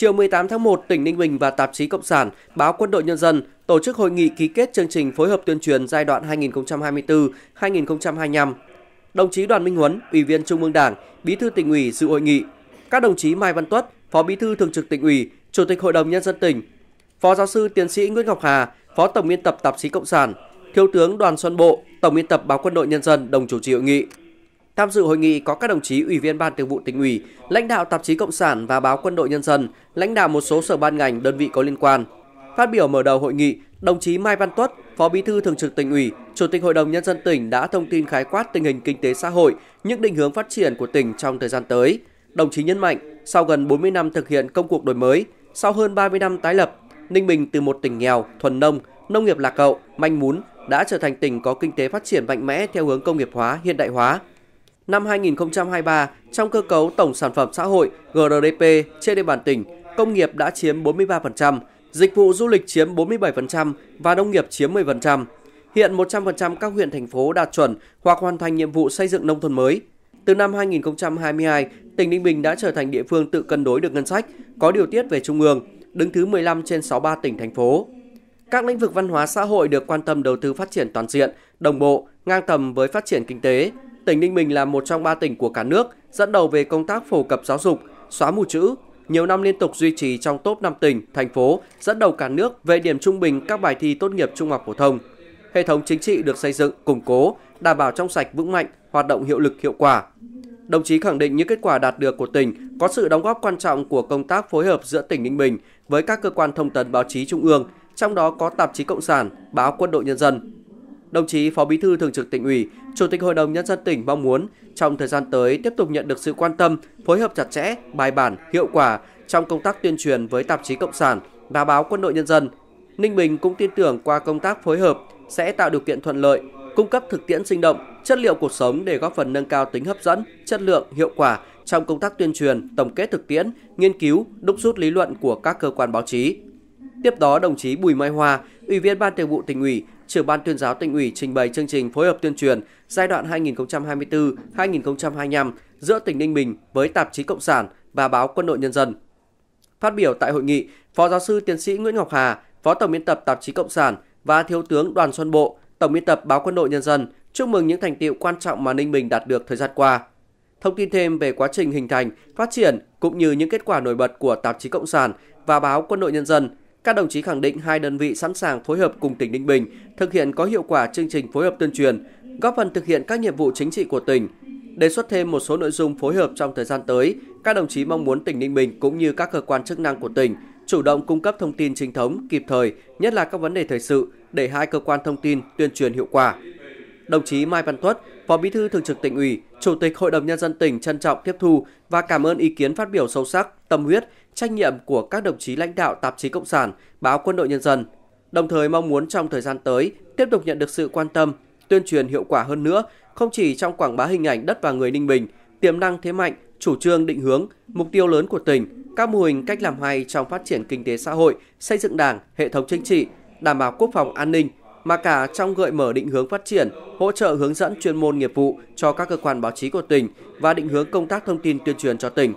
Chiều 18 tháng 1, tỉnh Ninh Bình và tạp chí Cộng sản, báo Quân đội Nhân dân tổ chức hội nghị ký kết chương trình phối hợp tuyên truyền giai đoạn 2024-2025. Đồng chí Đoàn Minh Huấn, Ủy viên Trung ương Đảng, Bí thư tỉnh ủy dự hội nghị. Các đồng chí Mai Văn Tuất, Phó Bí thư Thường trực tỉnh ủy, Chủ tịch Hội đồng Nhân dân tỉnh, Phó giáo sư tiến sĩ Nguyễn Ngọc Hà, Phó tổng biên tập tạp chí Cộng sản, Thiếu tướng Đoàn Xuân Bộ, Tổng biên tập báo Quân đội Nhân dân đồng chủ trì hội nghị. Tham dự hội nghị có các đồng chí Ủy viên Ban Thường vụ tỉnh ủy, lãnh đạo tạp chí Cộng sản và báo Quân đội Nhân dân, lãnh đạo một số sở ban ngành, đơn vị có liên quan. Phát biểu mở đầu hội nghị, đồng chí Mai Văn Tuất, Phó Bí thư Thường trực tỉnh ủy, Chủ tịch Hội đồng Nhân dân tỉnh đã thông tin khái quát tình hình kinh tế xã hội, những định hướng phát triển của tỉnh trong thời gian tới. Đồng chí nhấn mạnh, sau gần 40 năm thực hiện công cuộc đổi mới, sau hơn 30 năm tái lập, Ninh Bình từ một tỉnh nghèo, thuần nông, nông nghiệp lạc hậu, manh mún đã trở thành tỉnh có kinh tế phát triển mạnh mẽ theo hướng công nghiệp hóa, hiện đại hóa, Năm 2023, trong cơ cấu tổng sản phẩm xã hội GRDP trên địa bàn tỉnh, công nghiệp đã chiếm 43%, dịch vụ du lịch chiếm 47% và nông nghiệp chiếm 10%. Hiện 100% các huyện thành phố đạt chuẩn hoặc hoàn thành nhiệm vụ xây dựng nông thôn mới. Từ năm 2022, tỉnh Ninh Bình đã trở thành địa phương tự cân đối được ngân sách, có điều tiết về trung ương, đứng thứ 15 trên 63 tỉnh thành phố. Các lĩnh vực văn hóa xã hội được quan tâm đầu tư phát triển toàn diện, đồng bộ, ngang tầm với phát triển kinh tế, tỉnh Ninh Bình là một trong ba tỉnh của cả nước dẫn đầu về công tác phổ cập giáo dục, xóa mù chữ, nhiều năm liên tục duy trì trong top 5 tỉnh, thành phố dẫn đầu cả nước về điểm trung bình các bài thi tốt nghiệp trung học phổ thông. Hệ thống chính trị được xây dựng, củng cố, đảm bảo trong sạch vững mạnh, hoạt động hiệu lực hiệu quả. Đồng chí khẳng định những kết quả đạt được của tỉnh có sự đóng góp quan trọng của công tác phối hợp giữa tỉnh Ninh Bình với các cơ quan thông tấn báo chí trung ương, trong đó có tạp chí Cộng sản, báo Quân đội Nhân dân, Đồng chí Phó Bí thư Thường trực tỉnh ủy, Chủ tịch Hội đồng Nhân dân tỉnh mong muốn trong thời gian tới tiếp tục nhận được sự quan tâm, phối hợp chặt chẽ, bài bản, hiệu quả trong công tác tuyên truyền với tạp chí Cộng sản và báo Quân đội Nhân dân. Ninh Bình cũng tin tưởng qua công tác phối hợp sẽ tạo điều kiện thuận lợi, cung cấp thực tiễn sinh động, chất liệu cuộc sống để góp phần nâng cao tính hấp dẫn, chất lượng, hiệu quả trong công tác tuyên truyền, tổng kết thực tiễn, nghiên cứu, đúc rút lý luận của các cơ quan báo chí, Tiếp đó, đồng chí Bùi Mai Hoa, Ủy viên Ban Thường vụ tỉnh ủy, trưởng ban tuyên giáo tỉnh ủy trình bày chương trình phối hợp tuyên truyền giai đoạn 2024-2025 giữa tỉnh Ninh Bình với tạp chí Cộng sản và báo Quân đội Nhân dân. Phát biểu tại hội nghị, Phó giáo sư tiến sĩ Nguyễn Ngọc Hà, Phó tổng biên tập tạp chí Cộng sản và Thiếu tướng Đoàn Xuân Bộ, tổng biên tập báo Quân đội Nhân dân chúc mừng những thành tiệu quan trọng mà Ninh Bình đạt được thời gian qua. Thông tin thêm về quá trình hình thành, phát triển cũng như những kết quả nổi bật của tạp chí Cộng sản và báo Quân đội Nhân dân các đồng chí khẳng định hai đơn vị sẵn sàng phối hợp cùng tỉnh Ninh Bình thực hiện có hiệu quả chương trình phối hợp tuyên truyền, góp phần thực hiện các nhiệm vụ chính trị của tỉnh. Đề xuất thêm một số nội dung phối hợp trong thời gian tới, các đồng chí mong muốn tỉnh Ninh Bình cũng như các cơ quan chức năng của tỉnh chủ động cung cấp thông tin chính thống, kịp thời, nhất là các vấn đề thời sự để hai cơ quan thông tin tuyên truyền hiệu quả. Đồng chí Mai Văn Tuất, Phó Bí thư Thường trực tỉnh ủy, Chủ tịch Hội đồng nhân dân tỉnh trân trọng tiếp thu và cảm ơn ý kiến phát biểu sâu sắc, tâm huyết trách nhiệm của các đồng chí lãnh đạo tạp chí Cộng sản, báo Quân đội Nhân dân, đồng thời mong muốn trong thời gian tới tiếp tục nhận được sự quan tâm, tuyên truyền hiệu quả hơn nữa, không chỉ trong quảng bá hình ảnh đất và người Ninh Bình, tiềm năng thế mạnh, chủ trương định hướng, mục tiêu lớn của tỉnh, các mô hình cách làm hay trong phát triển kinh tế xã hội, xây dựng đảng, hệ thống chính trị, đảm bảo quốc phòng an ninh, mà cả trong gợi mở định hướng phát triển, hỗ trợ hướng dẫn chuyên môn nghiệp vụ cho các cơ quan báo chí của tỉnh và định hướng công tác thông tin tuyên truyền cho tỉnh.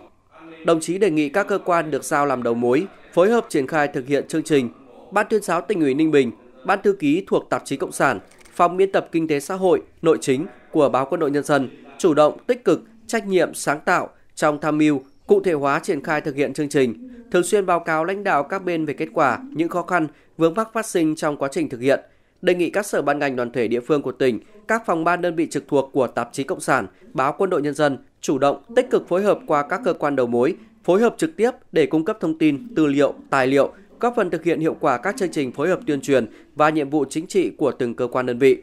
Đồng chí đề nghị các cơ quan được giao làm đầu mối, phối hợp triển khai thực hiện chương trình. Ban tuyên giáo tỉnh ủy Ninh Bình, Ban thư ký thuộc tạp chí Cộng sản, Phòng biên tập Kinh tế xã hội, Nội chính của báo Quân đội Nhân dân chủ động, tích cực, trách nhiệm, sáng tạo trong tham mưu, cụ thể hóa triển khai thực hiện chương trình, thường xuyên báo cáo lãnh đạo các bên về kết quả, những khó khăn, vướng mắc phát sinh trong quá trình thực hiện, đề nghị các sở ban ngành đoàn thể địa phương của tỉnh, các phòng ban đơn vị trực thuộc của tạp chí Cộng sản, báo Quân đội Nhân dân chủ động, tích cực phối hợp qua các cơ quan đầu mối, phối hợp trực tiếp để cung cấp thông tin, tư liệu, tài liệu, góp phần thực hiện hiệu quả các chương trình phối hợp tuyên truyền và nhiệm vụ chính trị của từng cơ quan đơn vị.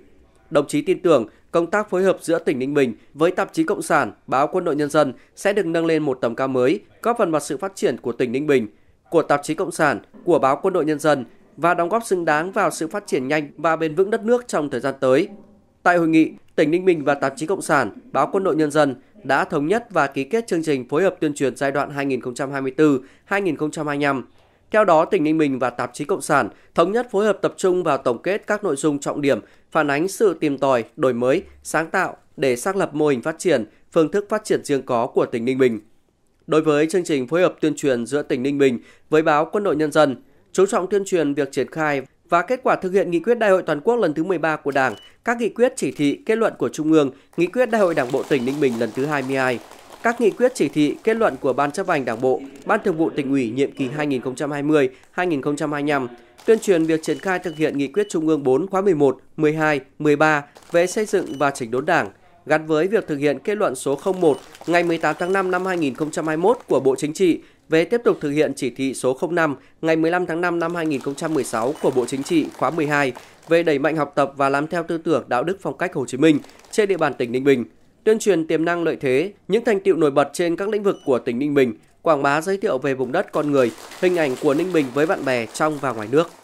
Đồng chí tin tưởng công tác phối hợp giữa tỉnh Ninh Bình với tạp chí Cộng sản, báo Quân đội Nhân dân sẽ được nâng lên một tầm cao mới, góp phần vào sự phát triển của tỉnh Ninh Bình, của tạp chí Cộng sản, của báo Quân đội Nhân dân và đóng góp xứng đáng vào sự phát triển nhanh và bền vững đất nước trong thời gian tới. Tại hội nghị, tỉnh Ninh Bình và tạp chí Cộng sản, báo Quân đội Nhân dân đã thống nhất và ký kết chương trình phối hợp tuyên truyền giai đoạn 2024-2025. Theo đó, tỉnh Ninh Bình và tạp chí Cộng sản thống nhất phối hợp tập trung vào tổng kết các nội dung trọng điểm, phản ánh sự tìm tòi, đổi mới, sáng tạo để xác lập mô hình phát triển, phương thức phát triển riêng có của tỉnh Ninh Bình. Đối với chương trình phối hợp tuyên truyền giữa tỉnh Ninh Bình với báo Quân đội Nhân dân, chú trọng tuyên truyền việc triển khai và kết quả thực hiện nghị quyết Đại hội toàn quốc lần thứ 13 của Đảng, các nghị quyết chỉ thị, kết luận của Trung ương, nghị quyết Đại hội Đảng bộ tỉnh Ninh Bình lần thứ 22, các nghị quyết chỉ thị, kết luận của Ban chấp hành Đảng bộ, Ban Thường vụ tỉnh ủy nhiệm kỳ 2020-2025, tuyên truyền việc triển khai thực hiện nghị quyết Trung ương 4 khóa 11, 12, 13 về xây dựng và chỉnh đốn Đảng, gắn với việc thực hiện kết luận số 01 ngày 18 tháng 5 năm 2021 của Bộ Chính trị về tiếp tục thực hiện chỉ thị số 05 ngày 15 tháng 5 năm 2016 của Bộ Chính trị khóa 12 về đẩy mạnh học tập và làm theo tư tưởng đạo đức phong cách Hồ Chí Minh trên địa bàn tỉnh Ninh Bình, tuyên truyền tiềm năng lợi thế, những thành tựu nổi bật trên các lĩnh vực của tỉnh Ninh Bình, quảng bá giới thiệu về vùng đất con người, hình ảnh của Ninh Bình với bạn bè trong và ngoài nước.